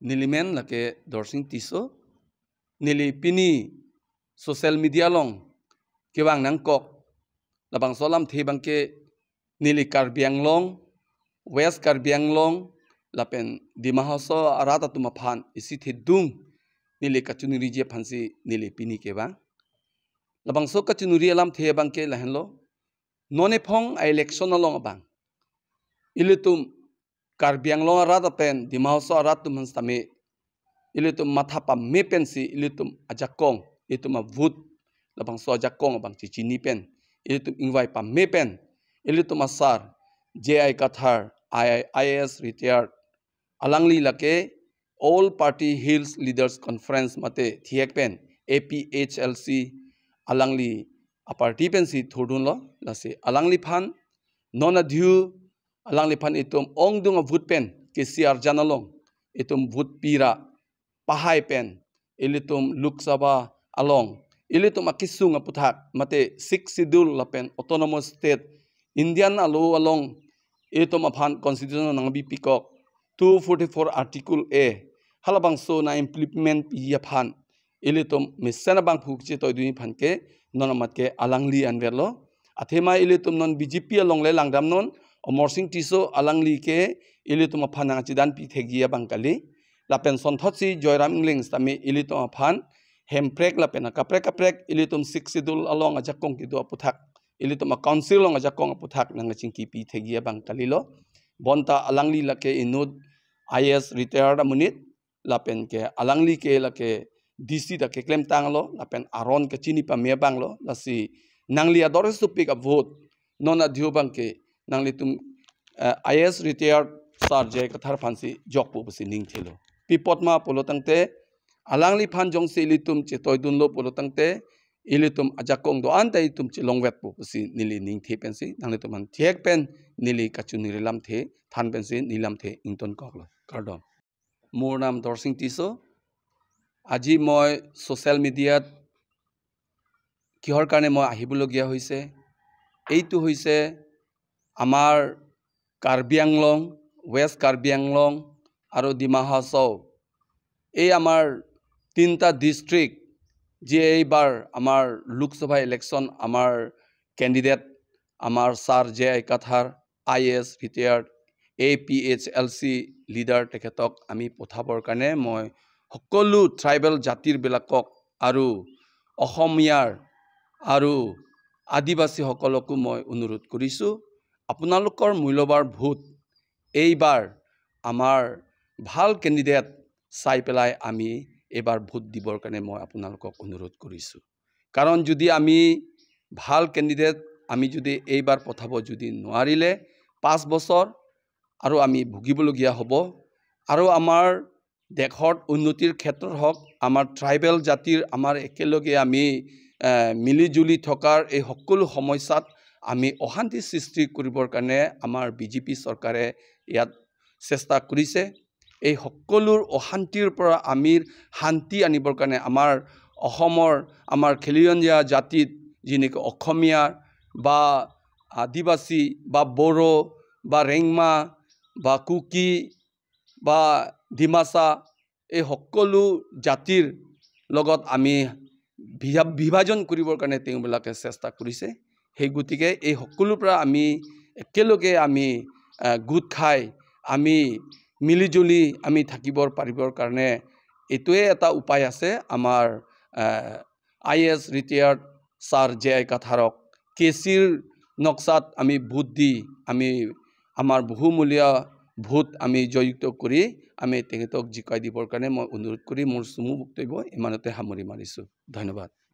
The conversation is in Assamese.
nilimen lake dorsing tiso nili pini social media long Wang nang kok bang solam bang ke nili karbiang long west karbiang long lapen dimahaso arata tuma phan isi the dung nili kachunuri je phansi nili pini Wang, kewang labang so kachunuri alam bang ke lahenlo none phong election along bang iletum Karbi Anglong ৰাত পেন ডিমাহচ ৰাত তুমি চামি ইলি তুম মাথা পাম মে পেনচি ইলি তুম আজা কং ই তুম ভূত লবাং চ' আজা কং বাং চিচি নি পেন ইলি তুম ইংৱাই পাম মে পেন ইলি তুম আচাৰ J I Kathar I I I S retired আলাংলি লাকে all party hills leaders conference মাতে থিয়েক পেন A P H L C আলাংলি আপাৰ টি পেন চি থুৰ ধুন লাচি ফান নন alang lipan itum ong dunga vut pen ke siar janalong itum vut pira pahai pen ilitum luksaba along ilitum akisung aputhak mate six sidul lapen autonomous state indian alo along itum aphan constitution nang bi pikok 244 article a halabang so na implement pi yaphan ilitum missena bang phuk che toy duni phanke nonamatke alangli anverlo athema ilitum non bjp along le langdam non o morsing tiso alangli ke ili tuma panang chi pi thegia bangkali la pension thochi joyram inglings tami ili tuma pan hemprek la a kaprek kaprek ili tum six sidul along a jakong ki do puthak ili tuma council a jakong a puthak nang a ki pi thegia bangkali lo bonta alangli la ke inud is retired munit la pen ke alangli ke la ke dc da ke klem tanglo la pen aron ke chini pa me lo la si nangli adores to pick up vote nona dhiobang ke নাংলি তুম আই এস রিটায়ার্ড সার জে কথার ফানসি জক পুবসি নিং ছিল পিপদমা পোলোতংতে আলাংলি ফান জংসি ইলিতুম চেতয় দুনলো পোলোতংতে ইলিতুম আজাকং দো আন তাই তুম চিলং ওয়েট পুবসি নিলি নিং থে পেনসি নাংলি তুমান থেক পেন নিলি কাচু নিরিলাম থে থান পেনসি নিলাম থে ইংটন কগল কার্ডন মোর নাম দর্শিং টিসো আজি মই সোশ্যাল মিডিয়াত কিহৰ কাৰণে মই আহিবলগীয়া হৈছে এইটো হৈছে আমাৰ কাৰ্বি আংলং ৱেষ্ট কাৰ্বি আংলং আৰু ডিমা হাছাও এই আমাৰ তিনিটা ডিষ্ট্ৰিক যি এইবাৰ আমাৰ লোকসভা ইলেকশ্যন আমাৰ কেণ্ডিডেট আমাৰ sir J I Kathar I A S retired A P H L C leader তেখেতক আমি পঠাবৰ কাৰণে মই সকলো ট্ৰাইবেল জাতিৰবিলাকক আৰু অসমীয়াৰ আৰু আদিবাসীসকলকো মই অনুৰোধ কৰিছোঁ আপোনালোকৰ মূল্যবাৰ ভোট এইবাৰ আমাৰ ভাল কেণ্ডিডেট চাই পেলাই আমি এইবাৰ ভোট দিবৰ কাৰণে মই আপোনালোকক অনুৰোধ কৰিছোঁ কাৰণ যদি আমি ভাল কেণ্ডিডেট আমি যদি এইবাৰ পঠাব যদি নোৱাৰিলে পাঁচ বছৰ আৰু আমি ভুগিবলগীয়া হ'ব আৰু আমাৰ দেশত উন্নতিৰ ক্ষেত্ৰত হওক আমাৰ ট্ৰাইবেল জাতিৰ আমাৰ একেলগে আমি মিলিজুলি থকাৰ এই সকলো সমস্যাত আমি অশান্তি সৃষ্টি কৰিবৰ কাৰণে আমাৰ বিজেপি চৰকাৰে ইয়াত চেষ্টা কৰিছে এই সকলো অশান্তিৰ পৰা আমি শান্তি আনিবৰ কাৰণে আমাৰ অসমৰ আমাৰ খেলিয়ঞ্জীয়া জাতিত যি নেকি অসমীয়া বা আদিবাসী বা বড়ো বা ৰেংমা বা কুকি বা ডিমাচা এই সকলো জাতিৰ লগত আমি বিভাজন কৰিবৰ কাৰণে তেওঁবিলাকে চেষ্টা কৰিছে সেই গতিকে এই সকলোৰ পৰা আমি একেলগে আমি গোট খাই আমি মিলিজুলি আমি থাকিব পাৰিবৰ কাৰণে এইটোৱে এটা উপায় আছে আমাৰ I S retired sir J I কাথাৰক কে চিৰ নক্সাত আমি ভোট দি আমি আমাৰ বহুমূলীয়া ভোট আমি জয়ুক্ত কৰি আমি তেখেতক জিকাই দিবৰ কাৰণে মই অনুৰোধ কৰি মোৰ চুমু বক্তব্য ইমানতে সামৰি মাৰিছোঁ ধন্যবাদ